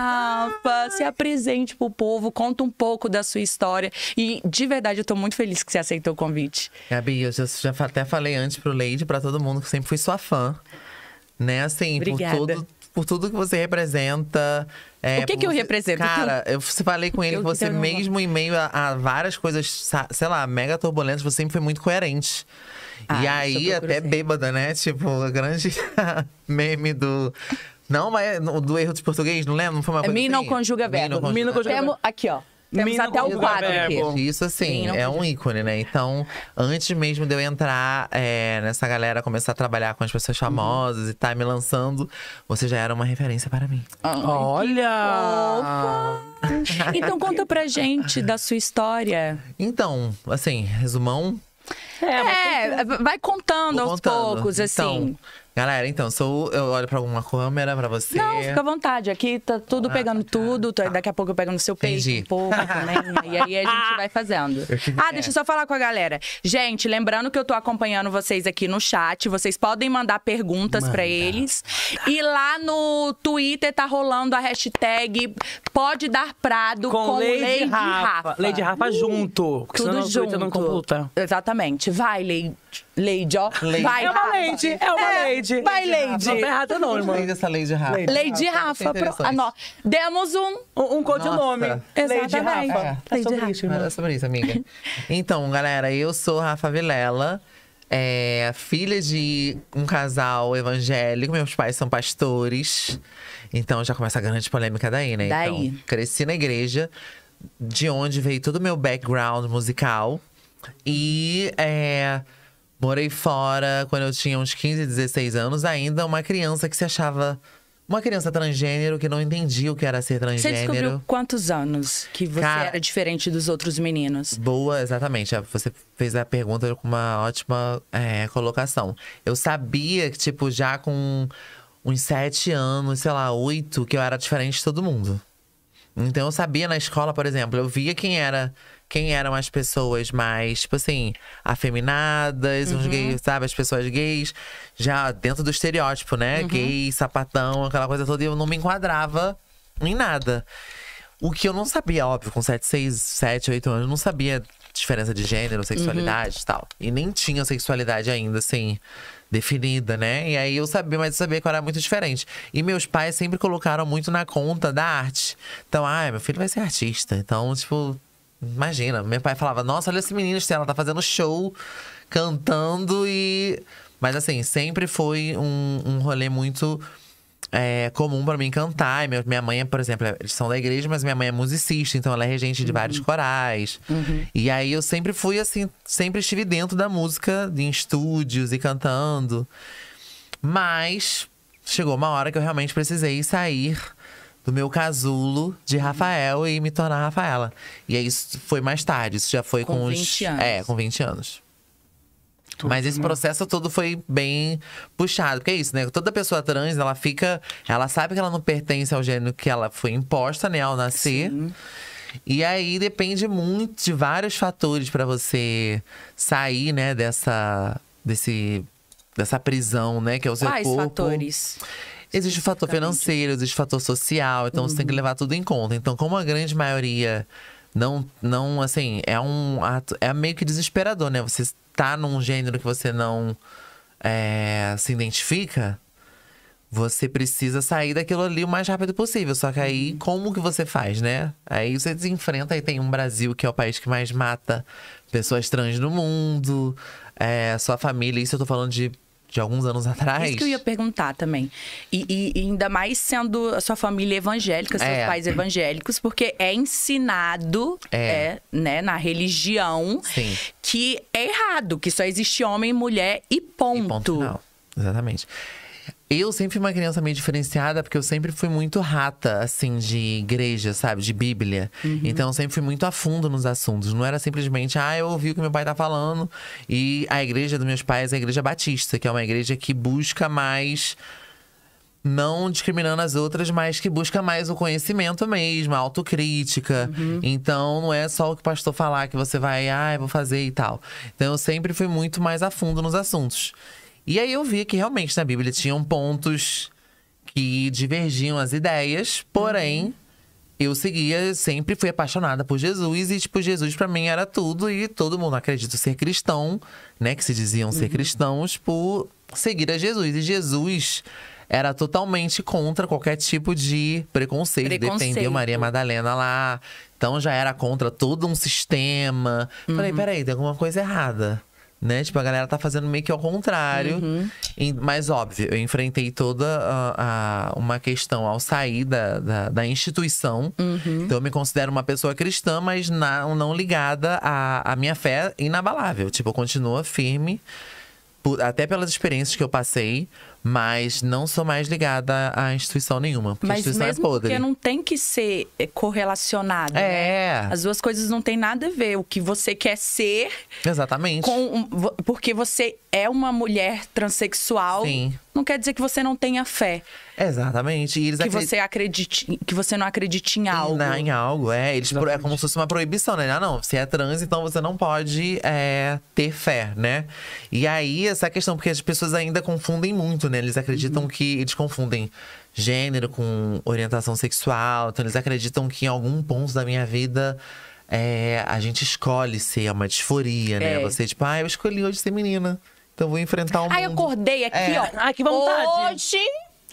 Rafa, se apresente pro povo, conta um pouco da sua história. E de verdade, eu tô muito feliz que você aceitou o convite. Gabi, eu já, já até falei antes pro Leide, para todo mundo, que sempre fui sua fã. Né, assim, Obrigada. por tudo por tudo que você representa. É, o que, que eu você... represento? Cara, eu falei com ele eu que você, mesmo em meio a, a, várias coisas, sei lá, mega turbulentas, você sempre foi muito coerente. Ah, e aí, até bêbada, né? Tipo, a grande meme do não, mas é do erro de português, não lembro? Não foi uma é coisa Me não assim? conjuga verbo. Me não conjuga verbo. Aqui, ó. Temos Mino até o quadro aqui. Isso, assim, é um ícone, né? Então, antes mesmo de eu entrar é, nessa galera, começar a trabalhar com as pessoas uhum. famosas uhum. e tá me lançando, você já era uma referência para mim. Ai, Olha! então, conta pra gente da sua história. Então, assim, resumão. É, é vai contando aos contando. poucos, então, assim. Então, Galera, então, sou eu olho pra alguma câmera pra você. Não, fica à vontade. Aqui tá tudo ah, pegando tá, tá. tudo. Tá. Daqui a pouco eu pego no seu peito Entendi. um pouco também. Né? e aí a gente vai fazendo. Ah, deixa eu só falar com a galera. Gente, lembrando que eu tô acompanhando vocês aqui no chat. Vocês podem mandar perguntas Manda. pra eles. E lá no Twitter tá rolando a hashtag Pode Dar Prado com, com Lady, Lady Rafa. Rafa. Lady Rafa uh, junto. tudo senão junto. não computa. Exatamente. Vai, Lady. Lady, ó. Lady. Vai, é uma Rafa. Lady. É uma é. Lady. Lady. Vai, Lady. Não tá errada, não, Lady, essa Lady Rafa. Lady, Rafa. Ah, Demos um. Um, codinome. codinome. Lady Rafa. É. Tá Lady sobre Rafa. isso, É sobre isso, amiga. então, galera, eu sou Rafa Vilela. É, filha de um casal evangélico, meus pais são pastores. Então já começa a grande polêmica daí, né? Daí. Então, cresci na igreja, de onde veio todo o meu background musical. E é, Morei fora quando eu tinha uns 15, 16 anos, ainda uma criança que se achava. Uma criança transgênero que não entendia o que era ser transgênero. Você descobriu quantos anos que você Cara... era diferente dos outros meninos? Boa, exatamente. Ah, você fez a pergunta com uma ótima é, colocação. Eu sabia que, tipo, já com uns sete anos, sei lá, oito, que eu era diferente de todo mundo. Então eu sabia na escola, por exemplo, eu via quem era quem eram as pessoas mais, tipo assim, afeminadas, uhum. uns gays, sabe? As pessoas gays, já dentro do estereótipo, né? Uhum. Gay, sapatão, aquela coisa toda, e eu não me enquadrava em nada. O que eu não sabia, óbvio, com 7, 6, 7, 8 anos, eu não sabia diferença de gênero, uhum. sexualidade e uhum. tal. E nem tinha sexualidade ainda, assim, definida, né? E aí eu sabia, mas eu sabia que eu era muito diferente. E meus pais sempre colocaram muito na conta da arte. Então, ah, meu filho vai ser artista. Então, tipo, Imagina, meu pai falava, nossa, olha esse menino, ela tá fazendo show, cantando e. Mas assim, sempre foi um, um rolê muito é, comum para mim cantar. Meu, minha mãe, por exemplo, é, eles são da igreja, mas minha mãe é musicista, então ela é regente de uhum. vários corais. Uhum. E aí eu sempre fui assim, sempre estive dentro da música, em estúdios e cantando. Mas chegou uma hora que eu realmente precisei sair do meu casulo de uhum. Rafael e me tornar Rafaela. E aí isso foi mais tarde, isso já foi com, com 20 os, anos. É, com 20 anos. Tudo Mas esse processo todo foi bem puxado. Porque é isso, né? Toda pessoa trans, ela fica. Ela sabe que ela não pertence ao gênero que ela foi imposta, né, ao nascer. Sim. E aí depende muito de vários fatores para você sair, né, dessa. desse. dessa prisão, né? Que é o seu Quais corpo. Quais fatores? Existe o fator financeiro, existe o fator social, então uhum. você tem que uhum. levar tudo em conta. Então, como a grande maioria não, não assim, é um ato, é meio que desesperador, né? Você tá num gênero que você não é, se identifica, você precisa sair daquilo ali o mais rápido possível. Só que aí, uhum. como que você faz, né? Aí você desenfrenta enfrenta e tem um Brasil que é o país que mais mata pessoas trans no mundo. É, sua família, isso eu tô falando de de alguns anos atrás. Isso que eu ia perguntar também. E, e ainda mais sendo a sua família evangélica, seus é. pais evangélicos, porque é ensinado é. é né, na religião Sim. que é errado, que só existe homem, mulher e ponto. E ponto final. Exatamente. Eu sempre fui uma criança meio diferenciada, porque eu sempre fui muito rata, assim, de igreja, sabe? De Bíblia. Uhum. Então, eu sempre fui muito a fundo nos assuntos. Não era simplesmente, ah, eu ouvi o que meu pai tá falando. E a igreja dos meus pais é a Igreja Batista, que é uma igreja que busca mais não discriminando as outras, mas que busca mais o conhecimento mesmo, a autocrítica. Uhum. Então não é só o que o pastor falar que você vai, ah, vou fazer e tal. Então eu sempre fui muito mais a fundo nos assuntos. E aí eu vi que realmente na Bíblia tinham pontos que divergiam as ideias, porém uhum. eu seguia, sempre fui apaixonada por Jesus e tipo Jesus para mim era tudo e todo mundo acredita ser cristão, né, que se diziam ser uhum. cristãos por seguir a Jesus e Jesus era totalmente contra qualquer tipo de preconceito, preconceito. defendeu Maria Madalena lá. Então já era contra todo um sistema. Uhum. Falei, peraí, tem alguma coisa errada. Né? Tipo, a galera tá fazendo meio que ao contrário. Uhum. mas, óbvio, eu enfrentei toda a, a, uma questão ao sair da, da, da instituição. Uhum. Então, eu me considero uma pessoa cristã, mas na, não ligada à, à minha fé inabalável. Tipo, eu continuo firme, por, até pelas experiências que eu passei. Mas não sou mais ligada à instituição nenhuma, porque Mas a instituição é mesmo é podre. Porque não tem que ser eh, correlacionado. É. Né? As duas coisas não têm nada a ver. O que você quer ser. Exatamente. Com, porque você é uma mulher transexual. Sim. Não quer dizer que você não tenha fé. Exatamente. que acredit... você acredite, que você não acredite em algo. Na, em algo, é. Eles É como se fosse uma proibição, né? Ah, não, você é trans, então você não pode é, ter fé, né? E aí, essa questão, porque as pessoas ainda confundem muito, né? Eles acreditam uhum. que. Eles confundem gênero com orientação sexual. Então, eles acreditam que em algum ponto da minha vida. É, a gente escolhe ser uma disforia, né? É. Você, tipo, ah, eu escolhi hoje ser menina. Então vou enfrentar um. mundo eu acordei aqui, é. ó. Ah, que vontade. Hoje.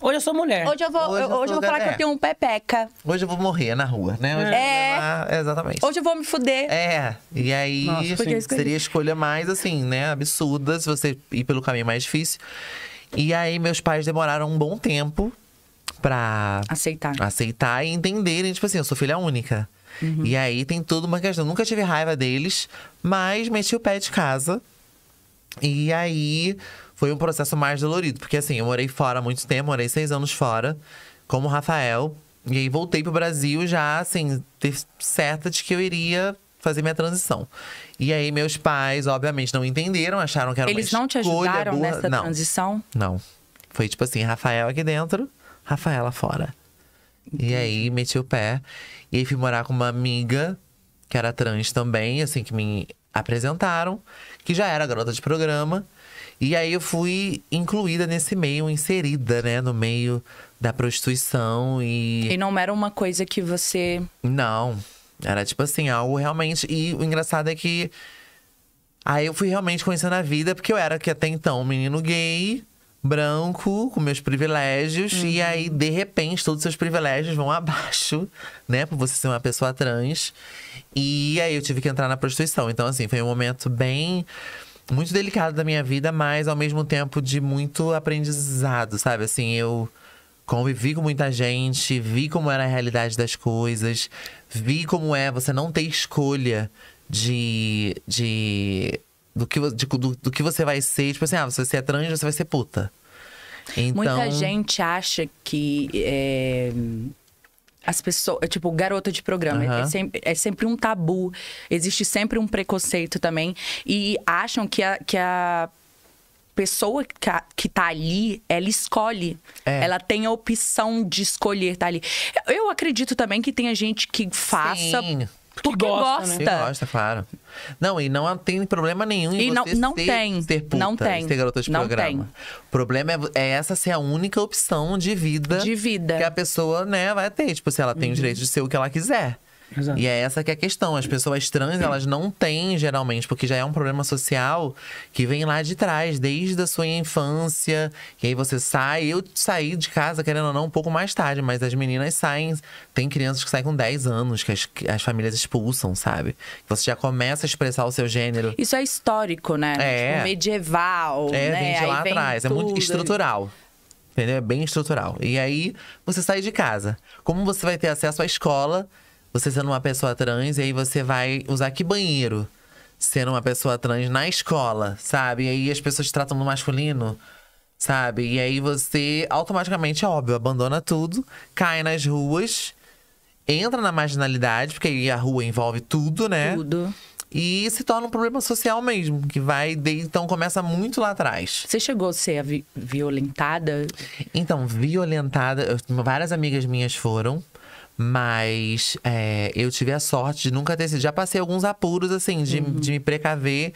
Hoje eu sou mulher. Hoje eu vou, hoje eu, hoje eu vou falar que eu é. tenho um pepeca. Hoje eu vou morrer na rua, né? Hoje é. Lá, é, exatamente. Hoje eu vou me fuder. É. E aí Nossa, assim, seria a escolha mais, assim, né? Absurda, se você ir pelo caminho mais difícil. E aí meus pais demoraram um bom tempo pra aceitar. aceitar e entenderem. Tipo assim, eu sou filha única. Uhum. E aí tem tudo uma questão. Nunca tive raiva deles, mas meti o pé de casa. E aí foi um processo mais dolorido, porque assim, eu morei fora há muito tempo, morei seis anos fora, como o Rafael. E aí voltei pro Brasil já, assim, ter certa de que eu iria fazer minha transição. E aí, meus pais, obviamente, não entenderam, acharam que era Eles uma escolha Eles não te ajudaram burra. nessa não, transição? Não. Foi tipo assim, Rafael aqui dentro, Rafaela fora. E aí, meti o pé. E aí, fui morar com uma amiga, que era trans também, assim, que me apresentaram. Que já era garota de programa. E aí, eu fui incluída nesse meio, inserida, né? No meio da prostituição e… E não era uma coisa que você… Não. Era tipo assim, algo realmente. E o engraçado é que. Aí eu fui realmente conhecendo a vida, porque eu era que até então um menino gay, branco, com meus privilégios, uhum. e aí, de repente, todos os seus privilégios vão abaixo, né? Por você ser uma pessoa trans. E aí eu tive que entrar na prostituição. Então, assim, foi um momento bem. Muito delicado da minha vida, mas ao mesmo tempo de muito aprendizado, sabe? Assim, eu Convivi com muita gente, vi como era a realidade das coisas, vi como é você não ter escolha de. de do que, de, do, do que você vai ser. Tipo assim, ah, se você é trans, você vai ser puta. Então... Muita gente acha que. É as pessoas. Tipo, garota de programa. Uhum. É, sempre, é sempre um tabu. Existe sempre um preconceito também. E acham que a, que a pessoa que tá ali, ela escolhe. É. Ela tem a opção de escolher tá ali. Eu acredito também que tem a gente que faça. Sim. Porque, gosta. Né? Porque gosta, claro. Não, e não tem problema nenhum em e não, não ser, tem. ser puta, não tem. ser garota de não programa. Tem. O problema é, é, essa ser a única opção de vida, de vida que a pessoa né, vai ter. Tipo, se ela tem uhum. o direito de ser o que ela quiser. Exato. E é essa que é a questão. As pessoas trans, elas não têm, geralmente, porque já é um problema social que vem lá de trás, desde a sua infância. E aí você sai. Eu saí de casa, querendo ou não, um pouco mais tarde, mas as meninas saem. Tem crianças que saem com 10 anos, que as, as famílias expulsam, sabe? Você já começa a expressar o seu gênero. Isso é histórico, né? É. Tipo, medieval. É, né? vem de lá atrás. É muito estrutural. Entendeu? É bem estrutural. E aí, você sai de casa. Como você vai ter acesso à escola você sendo uma pessoa trans, e aí você vai usar que banheiro? Sendo uma pessoa trans na escola, sabe? E aí as pessoas te tratam no masculino, sabe? E aí você automaticamente, é óbvio, abandona tudo, cai nas ruas, entra na marginalidade, porque aí a rua envolve tudo, né? Tudo. E se torna um problema social mesmo, que vai. De... Então começa muito lá atrás. Você chegou a ser vi violentada? Então, violentada. Várias amigas minhas foram. Mas é, eu tive a sorte de nunca ter sido. Já passei alguns apuros, assim, de, uhum. de me precaver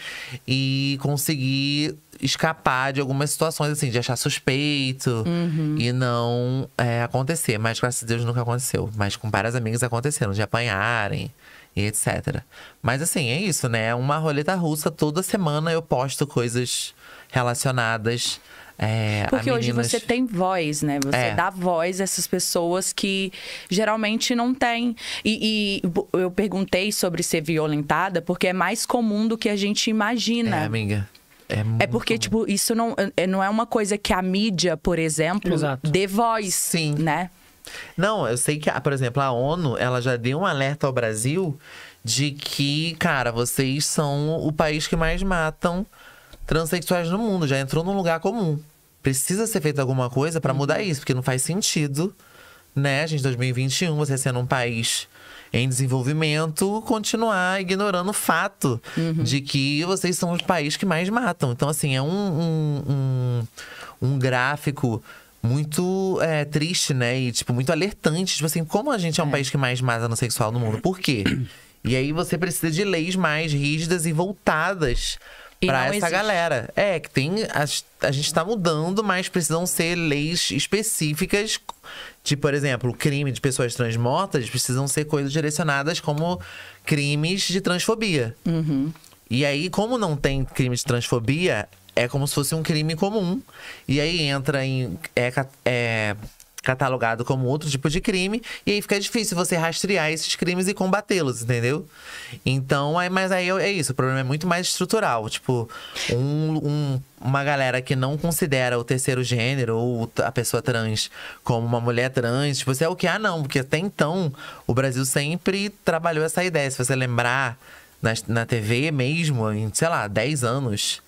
e conseguir escapar de algumas situações, assim, de achar suspeito uhum. e não é, acontecer. Mas, graças a Deus, nunca aconteceu. Mas com várias amigas aconteceram, de apanharem e etc. Mas, assim, é isso, né? Uma roleta russa. Toda semana eu posto coisas relacionadas é, Porque hoje meninas... você tem voz, né? Você é. dá voz a essas pessoas que geralmente não têm. E, e, eu perguntei sobre ser violentada porque é mais comum do que a gente imagina. É, amiga. É, é porque, tipo, isso não, é, não é uma coisa que a mídia, por exemplo, Exato. dê voz, Sim. né? Não, eu sei que, ah, por exemplo, a ONU, ela já deu um alerta ao Brasil de que, cara, vocês são o país que mais matam transexuais no mundo, já entrou num lugar comum. Precisa ser feita alguma coisa para mudar uhum. isso, porque não faz sentido, né, gente, 2021, você sendo um país em desenvolvimento, continuar ignorando o fato uhum. de que vocês são os países que mais matam. Então, assim, é um, um, um, um gráfico muito é, triste, né? E, tipo, muito alertante. Tipo assim, como a gente é um é. país que mais mata no sexual no mundo? Por quê? E aí você precisa de leis mais rígidas e voltadas para essa existe. galera. É, que tem. A, a gente está mudando, mas precisam ser leis específicas. De, por exemplo, o crime de pessoas trans mortas precisam ser coisas direcionadas como crimes de transfobia. Uhum. E aí, como não tem crime de transfobia, é como se fosse um crime comum. E aí entra em. É, é catalogado como outro tipo de crime, e aí fica difícil você rastrear esses crimes e combatê-los, entendeu? Então, aí, mas aí é isso, o problema é muito mais estrutural. Tipo, um, um, uma galera que não considera o terceiro gênero ou a pessoa trans como uma mulher trans, tipo, você é o que? Ah, não, porque até então o Brasil sempre trabalhou essa ideia. Se você lembrar, na, na TV mesmo, em, sei lá, 10 anos,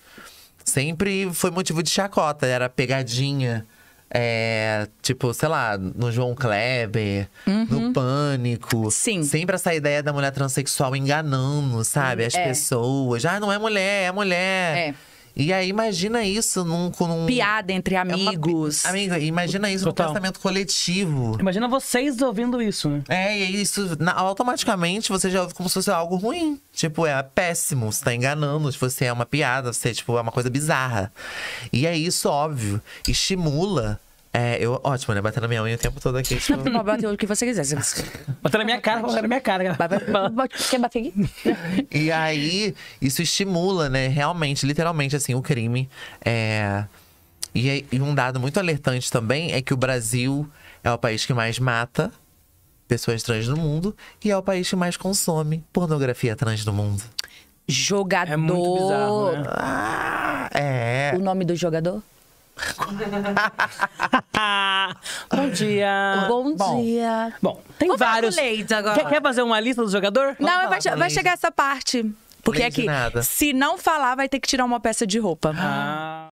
sempre foi motivo de chacota, era pegadinha é, tipo, sei lá, no João Kleber, uhum. no Pânico. Sim. Sempre essa ideia da mulher transexual enganando, sabe? Uhum. As é. pessoas. Ah, não é mulher, é mulher. É. E aí, imagina isso num. num... Piada entre amigos. É uma... Amiga, imagina isso Total. num pensamento coletivo. Imagina vocês ouvindo isso, né? É, e isso na, automaticamente você já ouve como se fosse algo ruim. Tipo, é péssimo, você tá enganando, tipo, você é uma piada, você é, tipo, é uma coisa bizarra. E é isso, óbvio, estimula é, eu, ótimo, né? Bater na minha unha o tempo todo aqui. Tipo... Pode bater o que você quiser. Você... Bater na minha cara, bater na minha cara. Quer bater aqui? E aí, isso estimula, né? Realmente, literalmente, assim, o crime. É... E, e um dado muito alertante também é que o Brasil é o país que mais mata pessoas trans no mundo e é o país que mais consome pornografia trans no mundo. Jogador. É muito bizarro, né? ah, é. O nome do jogador? Bom dia. Bom, dia. Bom, tem Vamos vários. Leite agora. Quer, quer fazer uma lista do jogador? Não, vai, che- vai chegar essa parte. Porque Leite aqui, nada. se não falar, vai ter que tirar uma peça de roupa. Ah.